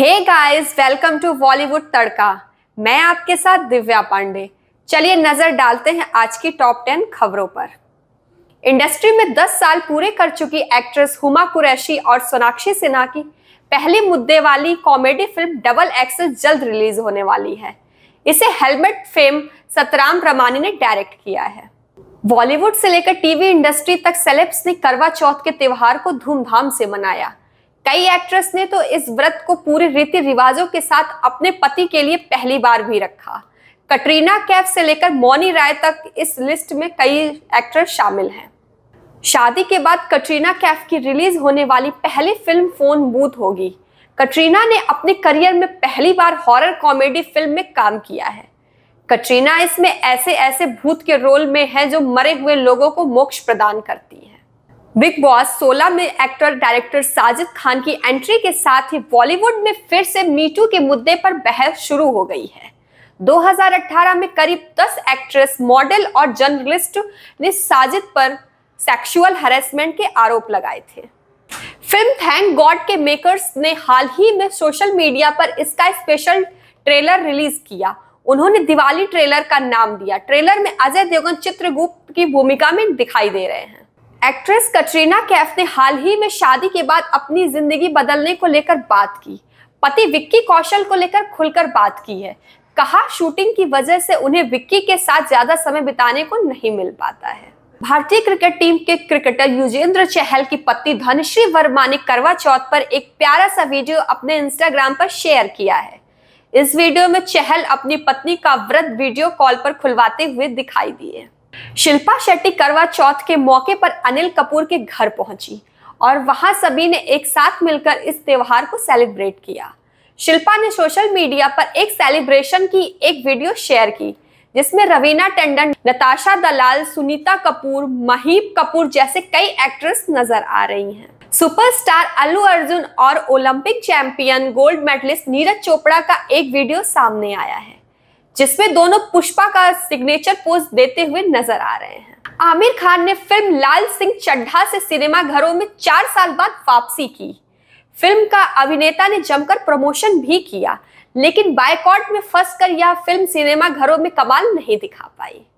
hey guys welcome to Bollywood Tadka मैं आपके साथ दिव्या पांडे चलिए नजर डालते हैं आज की टॉप टेन खबरों पर इंडस्ट्री में 10 साल पूरे कर चुकी एक्ट्रेस हुमा कुरैशी और सोनाक्षी सिन्हा की पहली मुद्दे वाली कॉमेडी फिल्म डबल एक्सेस जल्द रिलीज होने वाली है इसे हेलमेट फेम सतराम रमानी ने डायरेक्ट किया है बॉलीवुड से लेकर टीवी इंडस्ट्री तक सेलेब्स ने करवा चौथ के त्योहार को धूमधाम से मनाया कई एक्ट्रेस ने तो इस व्रत को पूरे रीति रिवाजों के साथ अपने पति के लिए पहली बार भी रखा कटरीना कैफ से लेकर मौनी राय तक इस लिस्ट में कई एक्टर शामिल हैं शादी के बाद कटरीना कैफ की रिलीज होने वाली पहली फिल्म फोन बूथ होगी कटरीना ने अपने करियर में पहली बार हॉरर कॉमेडी फिल्म में काम किया है कटरीना इसमें ऐसे ऐसे भूत के रोल में है जो मरे हुए लोगों को मोक्ष प्रदान करती है बिग बॉस 16 में एक्टर डायरेक्टर साजिद खान की एंट्री के साथ ही बॉलीवुड में फिर से मीटू के मुद्दे पर बहस शुरू हो गई है 2018 में करीब 10 एक्ट्रेस मॉडल और जर्नलिस्ट ने साजिद पर सेक्सुअल हरेसमेंट के आरोप लगाए थे फिल्म थैंक गॉड के मेकर्स ने हाल ही में सोशल मीडिया पर इसका स्पेशल ट्रेलर रिलीज किया उन्होंने दिवाली ट्रेलर का नाम दिया ट्रेलर में अजय देवगन चित्रगुप्त की भूमिका में दिखाई दे रहे हैं एक्ट्रेस कटरीना कैफ ने हाल ही में शादी के बाद अपनी जिंदगी बदलने को लेकर बात की पति विक्की कौशल को लेकर खुलकर बात की है कहा शूटिंग की वजह से उन्हें विक्की के साथ ज्यादा समय बिताने को नहीं मिल पाता है भारतीय क्रिकेट टीम के क्रिकेटर युजेंद्र चहल की पत्नी धनश्री वर्मा ने करवा चौथ पर एक प्यारा सा वीडियो अपने इंस्टाग्राम पर शेयर किया है इस वीडियो में चहल अपनी पत्नी का व्रत वीडियो कॉल पर खुलवाते हुए दिखाई दिए शिल्पा शेट्टी करवा चौथ के मौके पर अनिल कपूर के घर पहुंची और वहां सभी ने एक साथ मिलकर इस त्योहार को सेलिब्रेट किया शिल्पा ने सोशल मीडिया पर एक सेलिब्रेशन की एक वीडियो शेयर की जिसमें रवीना टंडन नताशा दलाल सुनीता कपूर महीप कपूर जैसे कई एक्ट्रेस नजर आ रही हैं सुपरस्टार अल्लू अर्जुन और Olympic champion gold medalist Neeraj Chopra का एक वीडियो सामने आया है जिसमें दोनों पुष्पा का सिग्नेचर पोज देते हुए नजर आ रहे हैं आमिर खान ने फिल्म लाल सिंह चड्ढा से सिनेमा घरों में चार साल बाद वापसी की फिल्म का अभिनेता ने जमकर प्रमोशन भी किया लेकिन बायकॉट में फंसकर यह फिल्म सिनेमा घरों में कमाल नहीं दिखा पाई